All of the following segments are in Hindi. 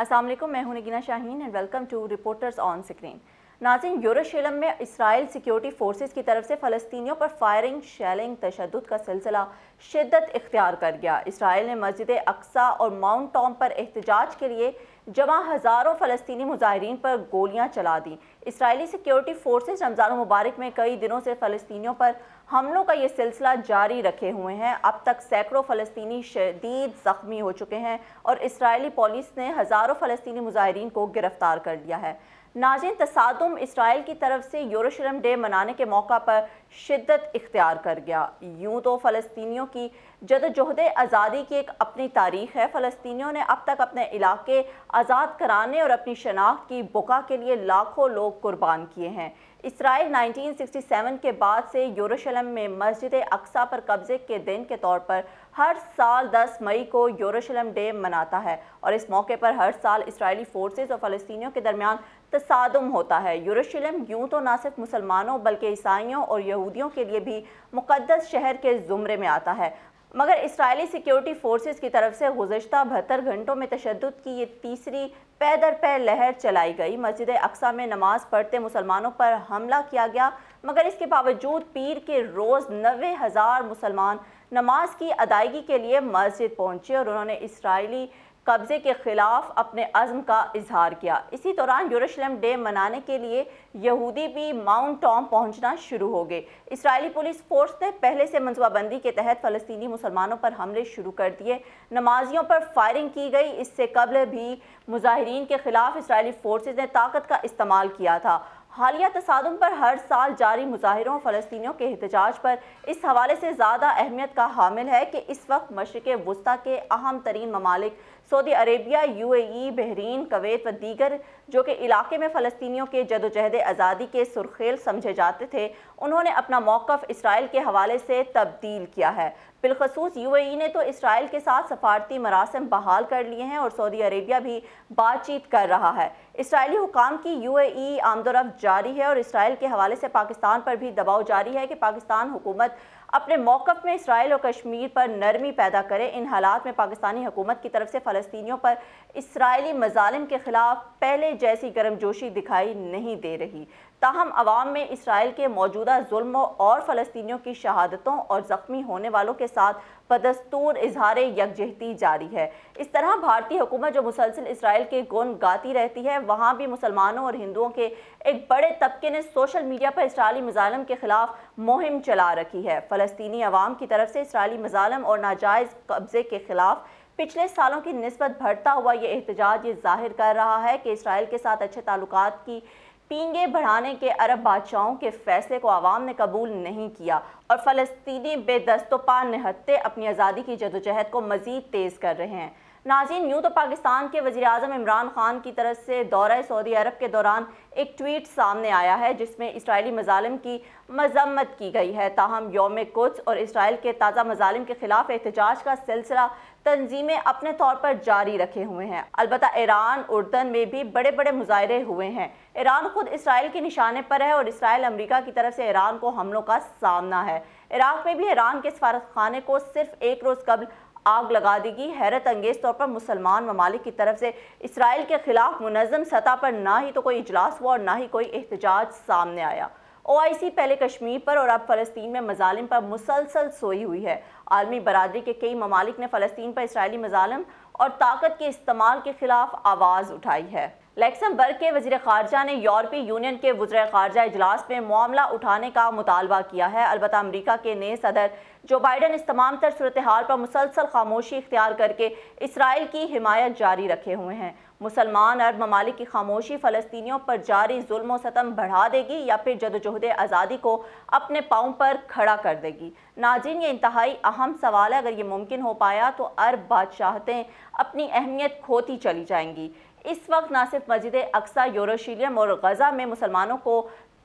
अस्सलाम वालेकुम मैं हूं Nagina Shaheen and welcome to reporters on screen नाजिन यूरोशलम में इसराइल सिक्योरिटी फोर्सेज की तरफ से फ़लस्तियों पर फायरिंग शेलिंग तशद का सिलसिला शिदत इख्तियार कर गया इसराइल ने मस्जिद अक्सा और माउंट टॉम पर एहतजाज के लिए जमा हज़ारों फ़लस्तनी मुजाहरीन पर गोलियां चला दी इसराइली सिक्योरिटी फोर्सेज रमज़ान मुबारक में कई दिनों से फ़लस्तियों पर हमलों का ये सिलसिला जारी रखे हुए हैं अब तक सैकड़ों फ़लस्तनी शदीद ज़ख्मी हो चुके हैं और इसराइली पुलिस ने हज़ारों फ़लस्तनी मुजाहरीन को गिरफ़्तार कर लिया है नाजिन तसादम इसराइल की तरफ से यरूशलेम डे मनाने के मौका पर शिद्दत इख्तियार कर गया यूं तो फ़लस्तियों की जदजहद आज़ादी की एक अपनी तारीख है फ़लस्तियों ने अब तक अपने इलाके आज़ाद कराने और अपनी शनाख्त की बुका के लिए लाखों लोग कुर्बान किए हैं इसराइल 1967 के बाद से यरूशलेम में मस्जिद अक्सा पर कब्ज़े के दिन के तौर पर हर साल 10 मई को यरूशलेम डे मनाता है और इस मौके पर हर साल इसराइली फोर्सेज और फ़लस्तियों के दरमियान तसादम होता है यरूशलेम यूं तो ना सिर्फ मुसलमानों बल्कि ईसाइयों और यहूदियों के लिए भी मुकदस शहर के ज़ुमरे में आता है मगर इसराइली सिक्योरिटी फोर्सेस की तरफ से गुजशत बहत्तर घंटों में तशद की ये तीसरी पैदर पै लहर चलाई गई मस्जिद अक्सा में नमाज पढ़ते मुसलमानों पर हमला किया गया मगर इसके बावजूद पीर के रोज़ नबे हज़ार मुसलमान नमाज की अदायगी के लिए मस्जिद पहुंचे और उन्होंने इसराइली कब्ज़े के ख़िलाफ़ अपने अज़म का इजहार किया इसी दौरान यरूशलेम डे मनाने के लिए यहूदी भी माउंट टॉम पहुंचना शुरू हो गए इसराइली पुलिस फोर्स ने पहले से मनसूबाबंदी के तहत फ़लस्तनी मुसलमानों पर हमले शुरू कर दिए नमाजियों पर फायरिंग की गई इससे कबल भी मुजाहरीन के ख़िलाफ़ इसराइली फ़ोर्स ने ताकत का इस्तेमाल किया था हालिया तसादम पर हर साल जारी मुजाहरों फ़लस्तियों के एहतजाज पर इस हवाले से ज़्यादा अहमियत का हामिल है कि इस वक्त मशरक़ वस्ती के अहम तरीन ममालिक Saudi Arabia U A Bahrain Kuwait व दीगर जो कि इलाके में फ़लस्तियों के जदोजहद आज़ादी के सुरखेल समझे जाते थे उन्होंने अपना मौक़ इसराइल के हवाले से तब्दील किया है बिलखसूस यू ए ने तो इसराइल के साथ सफारती मरासम बहाल कर लिए हैं और सऊदी अरेबिया भी बातचीत कर रहा है इसराइली हुकाम की यू ए आमदोरफ जारी है और इसराइल के हवाले से पाकिस्तान पर भी दबाव जारी है कि पाकिस्तान हुकूमत अपने मौक़ में इसराइल और कश्मीर पर नरमी पैदा करे इन हालात में पाकिस्तानी हुकूमत की तरफ से फ़लस्तियों पर इसराइली मजालम के ख़िलाफ़ पहले जैसी गर्मजोशी दिखाई नहीं दे रही ताहम आवाम में इसराइल के मौजूदा जुल्मों और फ़लस्तियों की शहादतों और ज़ख्मी होने वालों के साथ पदस्तूर इजहार यकजहती जारी है इस तरह भारतीय हुकूमत जो मुसलसल इसराइल के गुन गाती रहती है वहाँ भी मुसलमानों और हिंदुओं के एक बड़े तबके ने सोशल मीडिया पर इसराइली मजालम के खिलाफ मुहिम चला रखी है फ़लस्तनी आवाम की तरफ से इसराइली मजालम और नाजायज़ कब्ज़े के खिलाफ पिछले सालों की नस्बत बढ़ता हुआ ये एहतजाज ये जाहिर कर रहा है कि इसराइल के साथ अच्छे तल्लत की पींगे बढ़ाने के अरब बादशाहों के फैसले को आवाम ने कबूल नहीं किया और फ़लस्तनी बेदस्तोपा निहत्ते अपनी आज़ादी की जदोजहद को मज़ीद तेज़ कर रहे हैं नाजीन यूँ तो पाकिस्तान के वजी अजम इमरान खान की तरफ से दौरा सऊदी अरब के दौरान एक ट्वीट सामने आया है जिसमें इसराइली मजालम की मजम्मत की गई है ताहम योम कुछ और इसराइल के ताज़ा मजालम के ख़िलाफ़ एहतजाज का सिलसिला तंजीमें अपने तौर पर जारी रखे हुए हैं अलबत् ईरान उर्दन में भी बड़े बड़े मुजाहरे हुए हैं ईरान खुद इसराइल के निशाने पर है और इसराइल अमरीका की तरफ से ईरान को हमलों का सामना है इराक़ में भी ईरान के सफारत खाने को सिर्फ एक रोज़ कबल आग लगा दी गई हैरत अंगेज तौर पर मुसलमान ममालिक की तरफ से इसराइल के खिलाफ मुनजम सतह पर ना ही तो कोई इजलास हुआ और ना ही कोई एहतजाज सामने आया ओ आई सी पहले कश्मीर पर और अब फ़लस्तीन में मजालिम पर मुसलसल सोई हुई है आलमी बरदरी के कई ममालिक ने फ़लस्तीन पर इसराइली मजालम और ताकत के इस्तेमाल के खिलाफ आवाज़ उठाई है लक्समबर्ग के वजीर खारजा ने यूरोपीय यूनियन के वजर खारजा इजलास में मामला उठाने का मुतालबा किया है अलबत् अमरीका के नए सदर जो बाइडन इस तमाम तर सूरत हाल पर मुसलसल खामोशी इख्तियार करके इसराइल की हिमायत जारी रखे हुए हैं मुसलमान अरब ममालिक की खामोशी फ़लस्तियों पर जारी जुल्म सतम बढ़ा देगी या फिर जदोजहद आज़ादी को अपने पाँव पर खड़ा कर देगी नाजिन ये इंतहाई अहम सवाल है अगर ये मुमकिन हो पाया तो अरब बादशाहतें अपनी अहमियत खोती चली जाएंगी इस वक्त न सिर्फ मस्जिद अक्सा यूरोशीलियम और गज़ा में मुसलमानों को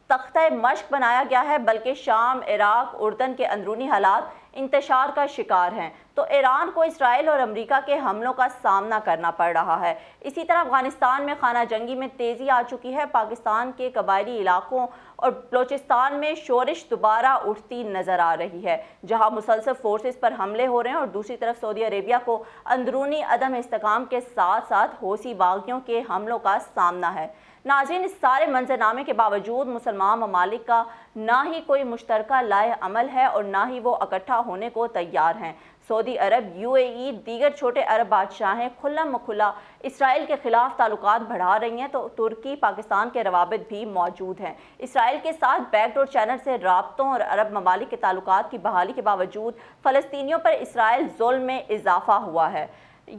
तख्त मश्क बनाया गया है बल्कि शाम इराक उर्दन के अंदरूनी हालात इंतशार का शिकार हैं तो ईरान को इसराइल और अमरीका के हमलों का सामना करना पड़ रहा है इसी तरह अफगानिस्तान में खाना जंगी में तेज़ी आ चुकी है पाकिस्तान के कबायली इलाकों और बलोचिस्तान में शोरिश दोबारा उठती नज़र आ रही है जहां मुसलसल फोर्सेस पर हमले हो रहे हैं और दूसरी तरफ सऊदी अरेबिया को अंदरूनी अदम इसकाम के साथ साथ होसी बागियों के हमलों का सामना है नाजिन इस सारे मंजरनामे के बावजूद मुसलमान ममालिक का ना ही कोई मुश्तरक लाए अमल है और ना ही वो इकट्ठा होने को तैयार हैं सऊदी अरब यूएई दीगर छोटे अरब बादशाह हैं खुला मखुला इसराइल के खिलाफ ताल्लुक बढ़ा रही हैं तो तुर्की पाकिस्तान के रवाबित भी मौजूद हैं इसराइल के साथ बैकडोर चैनल से रबतों और अरब ममालिक के ताल्लुक की बहाली के बावजूद फ़लस्तियों पर इसराइल जुल्म में इजाफा हुआ है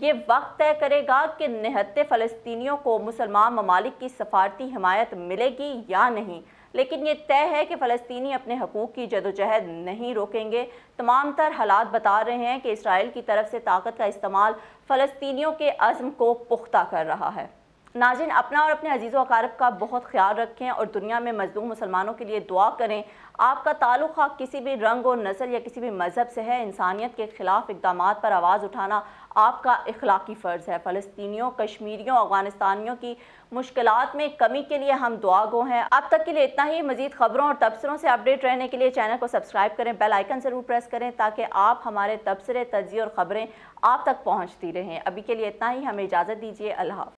ये वक्त तय करेगा कि निहत्ते फ़लस्तियों को मुसलमान ममालिक की सफारती हमायत मिलेगी या नहीं लेकिन ये तय है कि फ़लस्तनी अपने हकूक़ की जदोजहद नहीं रोकेंगे तमाम तर हालात बता रहे हैं कि इसराइल की तरफ से ताकत का इस्तेमाल फ़लस्तियों के अज़म को पुख्ता कर रहा है नाजिन अपना और अपने अजीज़ वकारब का बहुत ख्याल रखें और दुनिया में मजदूर मुसलमानों के लिए दुआ करें आपका ताल्लुक हाँ किसी भी रंग और नस्ल या किसी भी मज़हब से है इंसानियत के ख़िलाफ़ इकदाम पर आवाज़ उठाना आपका अखलाकी फ़र्ज़ है फ़लस्तियों कश्मीरियों अफगानिस्तानियों की मुश्किल में कमी के लिए हम दुआ गो हैं अब तक के लिए इतना ही मजीद खबरों और तबसरों से अपडेट रहने के लिए चैनल को सब्सक्राइब करें बेल आइकन ज़रूर प्रेस करें ताकि आप हमारे तबसरे तजिए और ख़बरें आप तक पहुँचती रहें अभी के लिए इतना ही हमें इजाज़त दीजिए अल्लाह